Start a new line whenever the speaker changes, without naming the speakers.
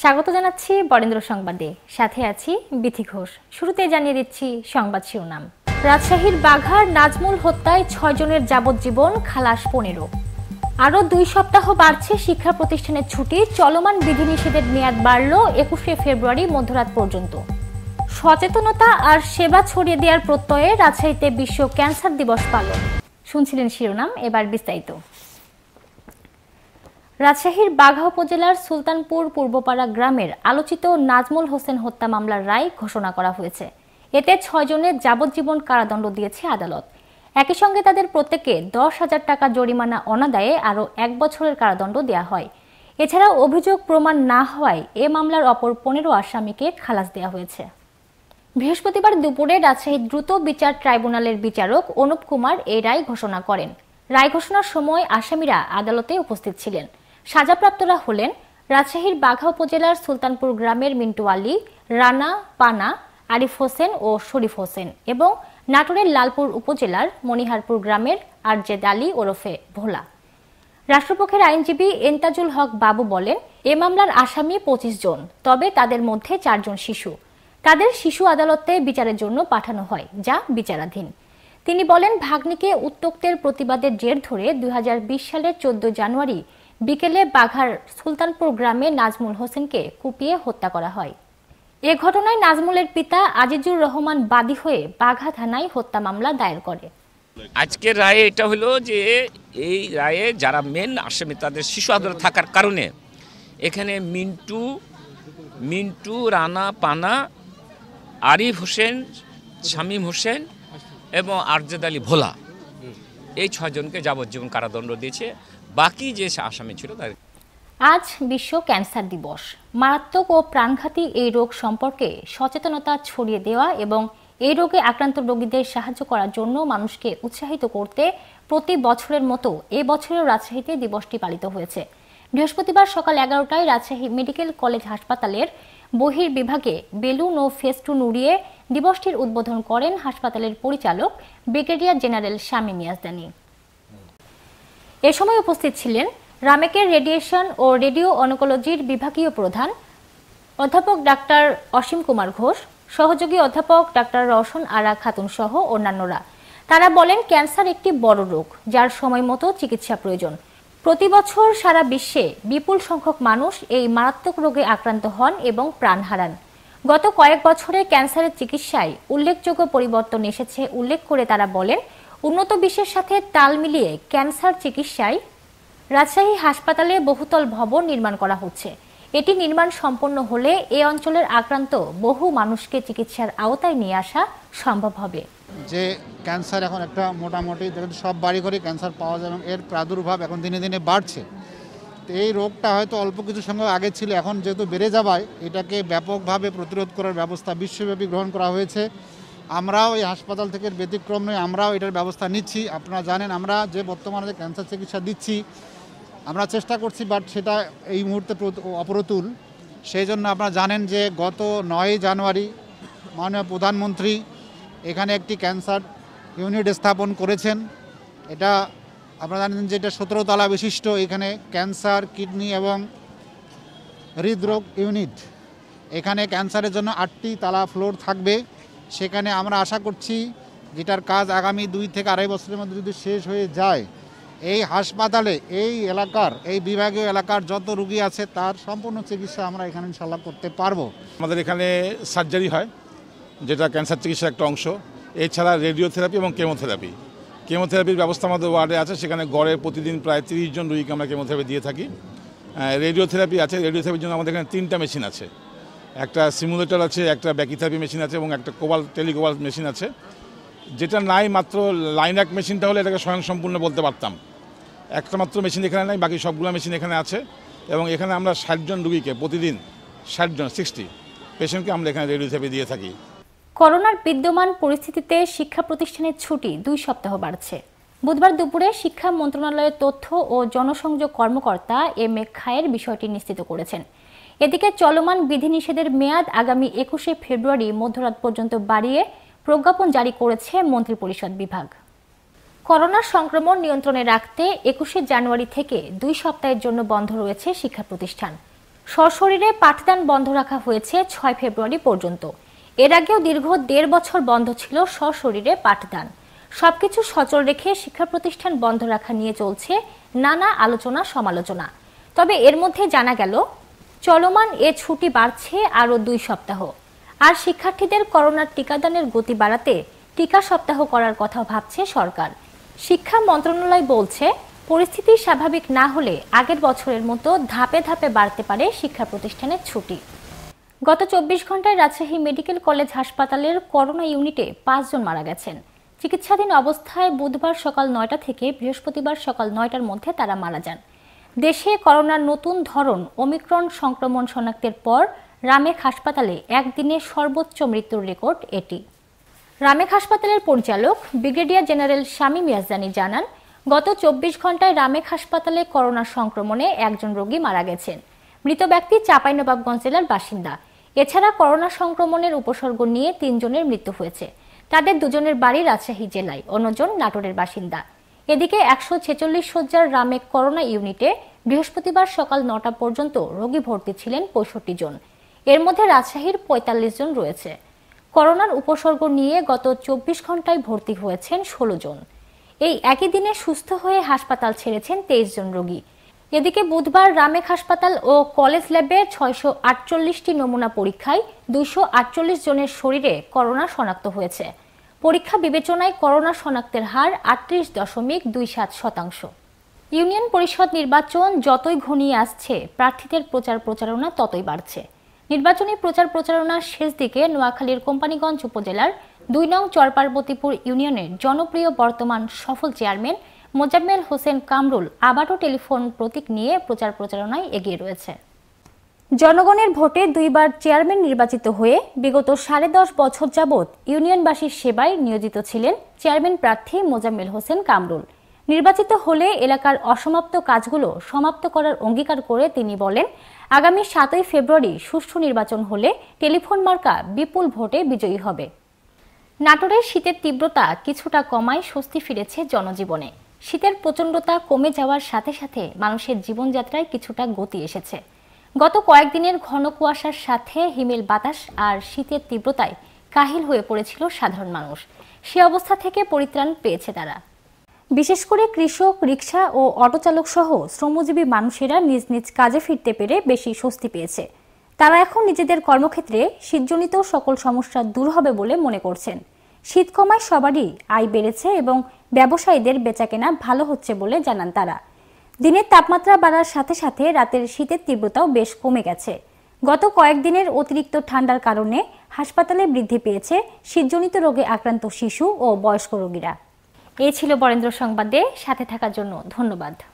স্বাগত জানাচ্ছি বরেন্দ্র সংবাদে সাথে আছি বিথি ঘোষ শুরুতে জানিয়ে দিচ্ছি সংবাদ শিরোনাম রাজশাহীর বাঘার নাজমুল হত্যায় ছয়জনের যাবজ্জীবন খালাস পনেরো আরও দুই সপ্তাহ বাড়ছে শিক্ষা প্রতিষ্ঠানের ছুটি চলমান বিধিনিষেধের মেয়াদ বাড়ল একুশে ফেব্রুয়ারি মধ্যরাত পর্যন্ত সচেতনতা আর সেবা ছড়িয়ে দেওয়ার প্রত্যয়ে রাজশাহীতে বিশ্ব ক্যান্সার দিবস পালন শুনছিলেন শিরোনাম এবার বিস্তারিত রাজশাহীর বাঘা উপজেলার সুলতানপুর পূর্বপাড়া গ্রামের আলোচিত নাজমুল হোসেন হত্যা মামলার রায় ঘোষণা করা হয়েছে এতে ছয়জনের যাবজ্জীবন কারাদণ্ড দিয়েছে আদালত একই সঙ্গে তাদের প্রত্যেকে দশ হাজার টাকা জরিমানা অনাদায়ে আরও এক বছরের কারাদণ্ড দেয়া হয় এছাড়া অভিযোগ প্রমাণ না হওয়ায় এ মামলার অপর পনেরো আসামিকে খালাস দেওয়া হয়েছে বৃহস্পতিবার দুপুরে রাজশাহী দ্রুত বিচার ট্রাইব্যুনালের বিচারক অনুপ কুমার এই রায় ঘোষণা করেন রায় ঘোষণার সময় আসামিরা আদালতে উপস্থিত ছিলেন সাজাপ্রাপ্তরা হলেন রাজশাহীর বাঘা উপজেলার সুলতানপুর গ্রামের মিন্টু আলী রানা পানা আরিফ হোসেন ও শরীফ হোসেন এবং নাটোরের লালপুর উপজেলার মণিহারপুর গ্রামের আরজেদ আলী ওরফে ভোলা রাষ্ট্রপক্ষের আইনজীবী এন্তাজুল হক বাবু বলেন এ মামলার আসামি পঁচিশ জন তবে তাদের মধ্যে চারজন শিশু তাদের শিশু আদালতে বিচারের জন্য পাঠানো হয় যা বিচারাধীন তিনি বলেন ভাগ্নিকে উত্তক্তের প্রতিবাদের জের ধরে দুই সালের চোদ্দ জানুয়ারি বিকেলে বাঘার সুলতানপুর গ্রামে নাজমুল হোসেনকে কুপিয়ে হত্যা করা হয় এ ঘটনায় নাজমুলের পিতা আজিজুর রহমান বাদী হয়ে বাঘা থানায় হত্যা মামলা দায়ের করে
আজকের রায়ে এটা হলো যে এই রায়ে যারা মেন আসামি তাদের শিশু আদালত থাকার কারণে এখানে মিন্টু মিন্টু রানা পানা আরিফ হোসেন শামীম হোসেন এবং আরজেদ আলী ভোলা এই ছজনকে যাবজ্জীবন কারাদণ্ড দিয়েছে বাকি যে আসামি ছিল তাদের
আজ বিশ্ব ক্যান্সার দিবস মারাত্মক ও প্রাণঘাতী এই রোগ সম্পর্কে সচেতনতা ছড়িয়ে দেওয়া এবং এই রোগে আক্রান্ত রোগীদের সাহায্য করার জন্য মানুষকে উৎসাহিত করতে প্রতি বছরের মতো এ বছরের রাজশাহীতে দিবসটি পালিত হয়েছে বৃহস্পতিবার সকাল এগারোটায় রাজশাহী মেডিকেল কলেজ হাসপাতালের বহির বিভাগে বেলুন ও ফেস্টুন উড়িয়ে দিবসটির উদ্বোধন করেন হাসপাতালের পরিচালক ব্রিগেডিয়ার জেনারেল শামী মিয়াজদানি এ সময় উপস্থিত ছিলেন রামেকের রেডিয়েশন ও রেডিও অনকোলজির বিভাগীয় প্রধান অধ্যাপক ডাক্তার অসীম কুমার ঘোষ সহযোগী অধ্যাপক ডাক্তার রওশন আরা খাতুন সহ অন্যান্যরা তারা বলেন ক্যান্সার একটি বড় রোগ যার সময় মতো চিকিৎসা প্রয়োজন প্রতি বছর সারা বিশ্বে বিপুল সংখ্যক মানুষ এই মারাত্মক রোগে আক্রান্ত হন এবং প্রাণ হারান গত কয়েক বছরে ক্যান্সারের চিকিৎসায় উল্লেখযোগ্য পরিবর্তন এসেছে উল্লেখ করে তারা বলেন উন্নত বিশ্বের সাথে তাল মিলিয়ে ক্যান্সার চিকিৎসায় রাজশাহী হাসপাতালে বহুতল ভবন নির্মাণ করা হচ্ছে এটি নির্মাণ সম্পন্ন হলে এ অঞ্চলের আক্রান্ত বহু মানুষকে চিকিৎসার আওতায় নিয়ে আসা সম্ভব হবে
যে ক্যান্সার এখন একটা মোটামুটি সব বাড়ি ঘরে ক্যান্সার পাওয়া যায় এবং এর প্রাদুর্ভাব এখন দিনে দিনে বাড়ছে এই রোগটা হয়তো অল্প কিছু সঙ্গে আগে ছিল এখন যেহেতু বেড়ে যাওয়ায় এটাকে ব্যাপকভাবে প্রতিরোধ করার ব্যবস্থা বিশ্বব্যাপী গ্রহণ করা হয়েছে আমরাও এই হাসপাতাল থেকে ব্যতিক্রম নয় আমরাও এটার ব্যবস্থা নিচ্ছি আপনারা জানেন আমরা যে বর্তমানে যে ক্যান্সার চিকিৎসা দিচ্ছি আমরা চেষ্টা করছি বাট সেটা এই মুহূর্তে অপ্রতুল সেই জন্য আপনারা জানেন যে গত নয় জানুয়ারি মাননীয় প্রধানমন্ত্রী এখানে একটি ক্যান্সার ইউনিট স্থাপন করেছেন এটা আপনারা জানেন যে এটা সতেরো তলা বিশিষ্ট এখানে ক্যান্সার কিডনি এবং হৃদরোগ ইউনিট এখানে ক্যান্সারের জন্য আটটি তালা ফ্লোর থাকবে সেখানে আমরা আশা করছি যেটার কাজ আগামী দুই থেকে আড়াই বছরের মধ্যে যদি শেষ হয়ে যায় এই হাসপাতালে এই এলাকার এই বিভাগীয় এলাকার যত রুগী আছে তার সম্পূর্ণ চিকিৎসা আমরা এখানে ইনশাল্লাহ করতে পারবো আমাদের এখানে সার্জারি হয় যেটা ক্যান্সার চিকিৎসার একটা অংশ এছাড়া রেডিওথেরাপি এবং কেমোথেরাপি কেমোথেরাপির ব্যবস্থা আমাদের ওয়ার্ডে আছে সেখানে গড়ে প্রতিদিন প্রায় তিরিশ জন রুগীকে আমরা কেমোথেরাপি দিয়ে থাকি রেডিওথেরাপি আছে রেডিওথেরাপির জন্য আমাদের এখানে তিনটা মেশিন আছে একটা সিমুলেটার আছে একটা ব্যাকিথেরাপি মেশিন আছে এবং একটা কোবাল টেলিকোবাল মেশিন আছে যেটা নাই মাত্র লাইন এক মেশিনটা হলে এটাকে স্বয়ংসম্পূর্ণ বলতে পারতাম একটা মাত্র মেশিন এখানে নাই বাকি সবগুলো মেশিন এখানে আছে এবং এখানে আমরা ষাটজন রুগীকে প্রতিদিন ষাটজন সিক্সটি পেশেন্টকে আমরা এখানে রেডিওথেরাপি দিয়ে থাকি
করোনার বিদ্যমান পরিস্থিতিতে শিক্ষা প্রতিষ্ঠানের ছুটি দুই সপ্তাহ বাড়ছে বুধবার দুপুরে শিক্ষা মন্ত্রণালয়ের তথ্য ও জনসংযোগ কর্মকর্তা এম এ খায়ের বিষয়টি নিশ্চিত করেছেন এদিকে চলমান বিধিনিষেধের মেয়াদ আগামী একুশে ফেব্রুয়ারি মধ্যরাত পর্যন্ত বাড়িয়ে প্রজ্ঞাপন জারি করেছে মন্ত্রিপরিষদ বিভাগ করোনার সংক্রমণ নিয়ন্ত্রণে রাখতে একুশে জানুয়ারি থেকে দুই সপ্তাহের জন্য বন্ধ রয়েছে শিক্ষা প্রতিষ্ঠান সশরীরে পাঠদান বন্ধ রাখা হয়েছে ছয় ফেব্রুয়ারি পর্যন্ত এর আগেও দীর্ঘ দেড় বছর বন্ধ ছিল সশরীরে পাঠদান সবকিছু সচল রেখে শিক্ষা প্রতিষ্ঠান বন্ধ রাখা নিয়ে চলছে নানা আলোচনা সমালোচনা তবে এর মধ্যে জানা গেল চলমান এ ছুটি বাড়ছে আরও দুই সপ্তাহ আর শিক্ষার্থীদের করোনার টিকাদানের গতি বাড়াতে টিকা সপ্তাহ করার কথা ভাবছে সরকার শিক্ষা মন্ত্রণালয় বলছে পরিস্থিতি স্বাভাবিক না হলে আগের বছরের মতো ধাপে ধাপে বাড়তে পারে শিক্ষা প্রতিষ্ঠানের ছুটি গত চব্বিশ ঘন্টায় রাজশাহী মেডিকেল কলেজ হাসপাতালের করোনা ইউনিটে পাঁচজন মারা গেছেন চিকিৎসাধীন অবস্থায় বুধবার সকাল নয়টা থেকে বৃহস্পতিবার সকাল নয়টার মধ্যে তারা মারা যান দেশে করোনার নতুন ধরন ওমিক্রন সংক্রমণ শনাক্তের পর রামেক হাসপাতালে একদিনে সর্বোচ্চ মৃত্যুর রেকর্ড এটি রামেক হাসপাতালের পরিচালক ব্রিগেডিয়ার জেনারেল শামী মিয়াজানি জানান গত চব্বিশ ঘন্টায় রামেক হাসপাতালে করোনা সংক্রমণে একজন রোগী মারা গেছেন মৃত ব্যক্তি চাঁপাইনবাবগঞ্জ জেলার বাসিন্দা এছাড়া করোনা সংক্রমণের উপসর্গ নিয়ে তিনজনের মৃত্যু হয়েছে তাদের দুজনের বাড়ি রাজশাহী জেলায় অন্যজন নাটোরের বাসিন্দা এদিকে একশো ছেচল্লিশ শয্যার রামে করোনা ইউনিটে বৃহস্পতিবার সকাল নটা পর্যন্ত রোগী ভর্তি ছিলেন পঁয়ষট্টি জন এর মধ্যে রাজশাহীর পঁয়তাল্লিশ জন রয়েছে করোনার উপসর্গ নিয়ে গত চব্বিশ ঘন্টায় ভর্তি হয়েছেন ষোলো জন এই একই দিনে সুস্থ হয়ে হাসপাতাল ছেড়েছেন তেইশ জন রোগী এদিকে বুধবার রামেক হাসপাতাল ও কলেজ ল্যাবে ছয়শো আটচল্লিশটি নমুনা পরীক্ষায় দুইশো আটচল্লিশ জনের শরীরে করোনা শনাক্ত হয়েছে পরীক্ষা বিবেচনায় করোনা শনাক্তের হার আটত্রিশ দশমিক দুই সাত শতাংশ ইউনিয়ন পরিষদ নির্বাচন যতই ঘনিয়ে আসছে প্রার্থীদের প্রচার প্রচারণা ততই বাড়ছে নির্বাচনী প্রচার প্রচারণার শেষ দিকে নোয়াখালীর কোম্পানিগঞ্জ উপজেলার দুই নং চরপার্বতীপুর ইউনিয়নের জনপ্রিয় বর্তমান সফল চেয়ারম্যান মোজাম্মেল হোসেন কামরুল আবারও টেলিফোন প্রতীক নিয়ে প্রচার প্রচারণায় এগিয়ে রয়েছে জনগণের ভোটে দুইবার চেয়ারম্যান নির্বাচিত হয়ে বিগত সাড়ে দশ বছর যাবৎ ইউনিয়নবাসীর সেবায় নিয়োজিত ছিলেন চেয়ারম্যান প্রার্থী মোজাম্মেল হোসেন কামরুল নির্বাচিত হলে এলাকার অসমাপ্ত কাজগুলো সমাপ্ত করার অঙ্গীকার করে তিনি বলেন আগামী সাতই ফেব্রুয়ারি সুষ্ঠু নির্বাচন হলে টেলিফোন মার্কা বিপুল ভোটে বিজয়ী হবে নাটোরের শীতের তীব্রতা কিছুটা কমায় স্বস্তি ফিরেছে জনজীবনে শীতের প্রচণ্ডতা কমে যাওয়ার সাথে সাথে মানুষের জীবনযাত্রায় কিছুটা গতি এসেছে গত কয়েকদিনের ঘন কুয়াশার সাথে হিমেল বাতাস আর শীতের তীব্রতায় কাহিল হয়ে পড়েছিল সাধারণ মানুষ সে অবস্থা থেকে পরিত্রাণ পেয়েছে তারা বিশেষ করে কৃষক রিক্সা ও অটোচালক সহ শ্রমজীবী মানুষেরা নিজ নিজ কাজে ফিরতে পেরে বেশি স্বস্তি পেয়েছে তারা এখন নিজেদের কর্মক্ষেত্রে শীতজনিত সকল সমস্যা দূর হবে বলে মনে করছেন শীত কমায় সবারই আয় বেড়েছে এবং ব্যবসায়ীদের বেচাকেনা ভালো হচ্ছে বলে জানান তারা দিনের তাপমাত্রা বাড়ার সাথে সাথে রাতের শীতের তীব্রতাও বেশ কমে গেছে গত কয়েকদিনের অতিরিক্ত ঠান্ডার কারণে হাসপাতালে বৃদ্ধি পেয়েছে শীতজনিত রোগে আক্রান্ত শিশু ও বয়স্ক রোগীরা এ ছিল বরেন্দ্র সংবাদে সাথে থাকার জন্য ধন্যবাদ